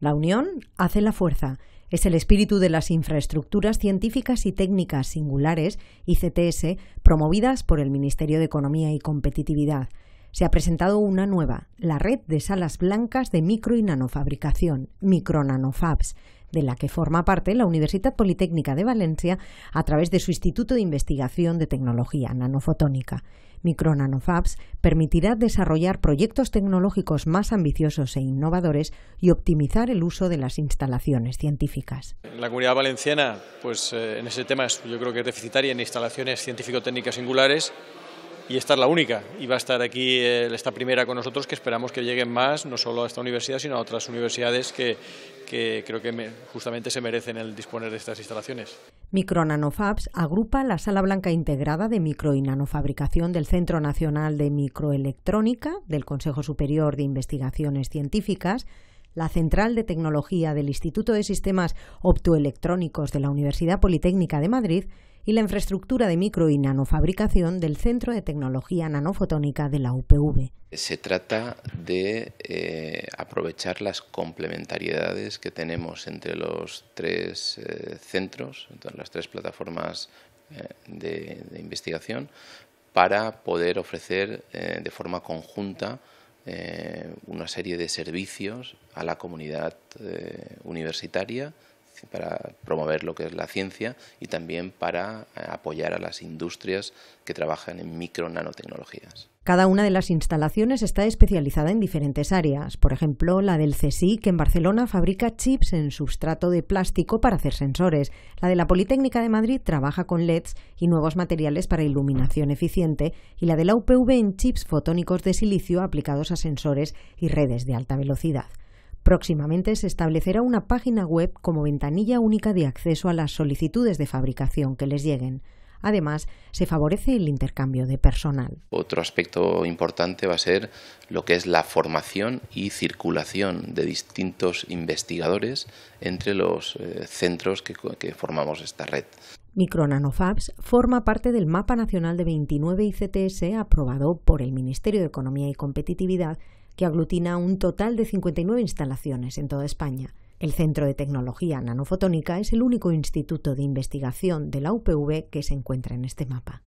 La unión hace la fuerza. Es el espíritu de las infraestructuras científicas y técnicas singulares, ICTS, promovidas por el Ministerio de Economía y Competitividad. Se ha presentado una nueva, la Red de Salas Blancas de Micro y Nanofabricación, Micronanofabs de la que forma parte la Universidad Politécnica de Valencia a través de su Instituto de Investigación de Tecnología Nanofotónica. Micronanofabs permitirá desarrollar proyectos tecnológicos más ambiciosos e innovadores y optimizar el uso de las instalaciones científicas. La comunidad valenciana, pues eh, en ese tema yo creo que es deficitaria en instalaciones científico-técnicas singulares y esta es la única. Y va a estar aquí eh, esta primera con nosotros que esperamos que lleguen más, no solo a esta universidad, sino a otras universidades que, creo que justamente se merecen el disponer de estas instalaciones. Micronanofabs agrupa la sala blanca integrada de micro y nanofabricación del Centro Nacional de Microelectrónica, del Consejo Superior de Investigaciones Científicas, la Central de Tecnología del Instituto de Sistemas Optoelectrónicos de la Universidad Politécnica de Madrid y la infraestructura de micro y nanofabricación del Centro de Tecnología Nanofotónica de la UPV. Se trata de eh, aprovechar las complementariedades que tenemos entre los tres eh, centros, las tres plataformas eh, de, investigación, para poder ofrecer de forma conjunta una serie de servicios a la comunidad universitaria para promover lo que es la ciencia y también para eh, apoyar a las industrias que trabajan en micro nanotecnologías. Cada una de las instalaciones está especializada en diferentes áreas. Por ejemplo, la del CSI, que en Barcelona fabrica chips en sustrato de plástico para hacer sensores. La de la Politécnica de Madrid trabaja con LEDs y nuevos materiales para iluminación eficiente. Y la de la UPV en chips fotónicos de silicio aplicados a sensores y redes de alta velocidad. Próximamente se establecerá una página web como ventanilla única de acceso a las solicitudes de fabricación que les lleguen. Además, se favorece el intercambio de personal. Otro aspecto importante va a ser lo que es la formación y circulación de distintos investigadores entre los eh, centros que, que formamos esta red. Micronanofabs forma parte del mapa nacional de 29 ICTS aprobado por el Ministerio de Economía y Competitividad, que aglutina un total de 59 instalaciones en toda España. El Centro de Tecnología Nanofotónica es el único instituto de investigación de la UPV que se encuentra en este mapa.